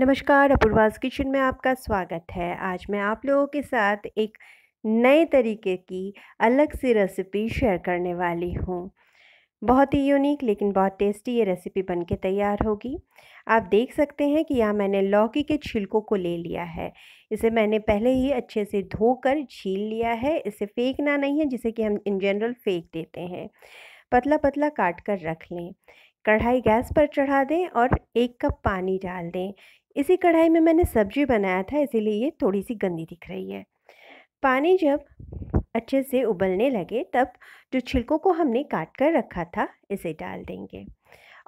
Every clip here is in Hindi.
नमस्कार अपूर्वाज किचन में आपका स्वागत है आज मैं आप लोगों के साथ एक नए तरीके की अलग सी रेसिपी शेयर करने वाली हूँ बहुत ही यूनिक लेकिन बहुत टेस्टी ये रेसिपी बन के तैयार होगी आप देख सकते हैं कि यहाँ मैंने लौकी के छिलकों को ले लिया है इसे मैंने पहले ही अच्छे से धोकर छील लिया है इसे फेंकना नहीं है जिसे कि हम इन जनरल फेंक देते हैं पतला पतला काट कर रख लें कढ़ाई गैस पर चढ़ा दें और एक कप पानी डाल दें इसी कढ़ाई में मैंने सब्जी बनाया था इसीलिए ये थोड़ी सी गंदी दिख रही है पानी जब अच्छे से उबलने लगे तब जो छिलकों को हमने काट कर रखा था इसे डाल देंगे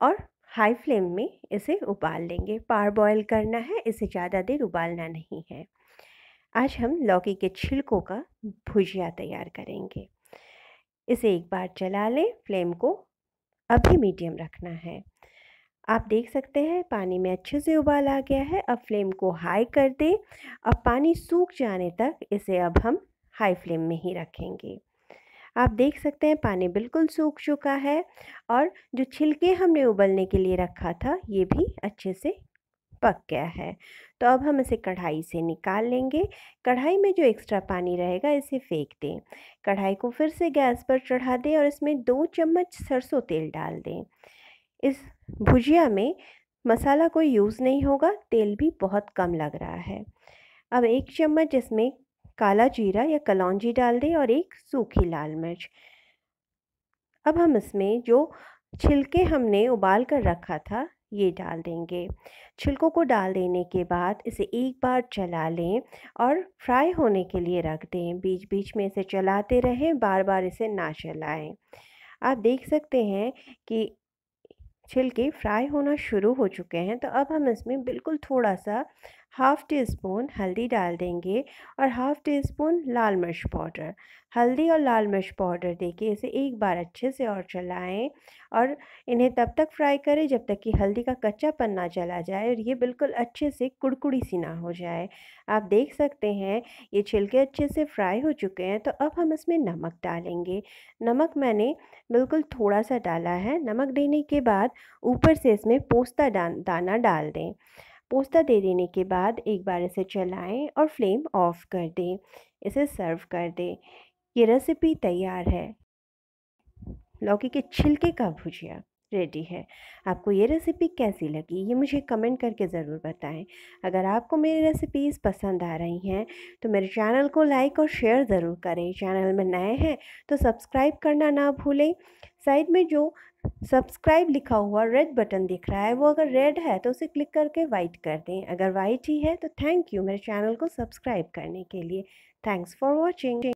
और हाई फ्लेम में इसे उबाल लेंगे पार बॉयल करना है इसे ज़्यादा देर उबालना नहीं है आज हम लौकी के छिलकों का भुजिया तैयार करेंगे इसे एक बार चला लें फ्लेम को अभी मीडियम रखना है आप देख सकते हैं पानी में अच्छे से उबाल आ गया है अब फ्लेम को हाई कर दें अब पानी सूख जाने तक इसे अब हम हाई फ्लेम में ही रखेंगे आप देख सकते हैं पानी बिल्कुल सूख चुका है और जो छिलके हमने उबलने के लिए रखा था ये भी अच्छे से पक गया है तो अब हम इसे कढ़ाई से निकाल लेंगे कढ़ाई में जो एक्स्ट्रा पानी रहेगा इसे फेंक दें कढ़ाई को फिर से गैस पर चढ़ा दें और इसमें दो चम्मच सरसों तेल डाल दें इस भुजिया में मसाला कोई यूज़ नहीं होगा तेल भी बहुत कम लग रहा है अब एक चम्मच इसमें काला जीरा या कलौंजी डाल दें और एक सूखी लाल मिर्च अब हम इसमें जो छिलके हमने उबाल कर रखा था ये डाल देंगे छिलकों को डाल देने के बाद इसे एक बार चला लें और फ्राई होने के लिए रख दें बीच बीच में इसे चलाते रहें बार बार इसे ना चलाएं आप देख सकते हैं कि छिलके फ्राई होना शुरू हो चुके हैं तो अब हम इसमें बिल्कुल थोड़ा सा हाफ़ टी स्पून हल्दी डाल देंगे और हाफ़ टी स्पून लाल मिर्च पाउडर हल्दी और लाल मिर्च पाउडर देके इसे एक बार अच्छे से और चलाएं और इन्हें तब तक फ्राई करें जब तक कि हल्दी का कच्चापन ना चला जाए और ये बिल्कुल अच्छे से कुड़कुड़ी सी ना हो जाए आप देख सकते हैं ये छिलके अच्छे से फ्राई हो चुके हैं तो अब हम इसमें नमक डालेंगे नमक मैंने बिल्कुल थोड़ा सा डाला है नमक देने के बाद ऊपर से इसमें पोस्ता दाना डाल दें पोस्ता दे देने के बाद एक बार इसे चलाएं और फ्लेम ऑफ कर दें इसे सर्व कर दें ये रेसिपी तैयार है लौकी के छिलके का भुजिया रेडी है आपको ये रेसिपी कैसी लगी ये मुझे कमेंट करके ज़रूर बताएं अगर आपको मेरी रेसिपीज़ पसंद आ रही हैं तो मेरे चैनल को लाइक और शेयर ज़रूर करें चैनल में नए हैं तो सब्सक्राइब करना ना भूलें साइड में जो सब्सक्राइब लिखा हुआ रेड बटन दिख रहा है वो अगर रेड है तो उसे क्लिक करके वाइट कर दें अगर वाइट ही है तो थैंक यू मेरे चैनल को सब्सक्राइब करने के लिए थैंक्स फॉर वॉचिंग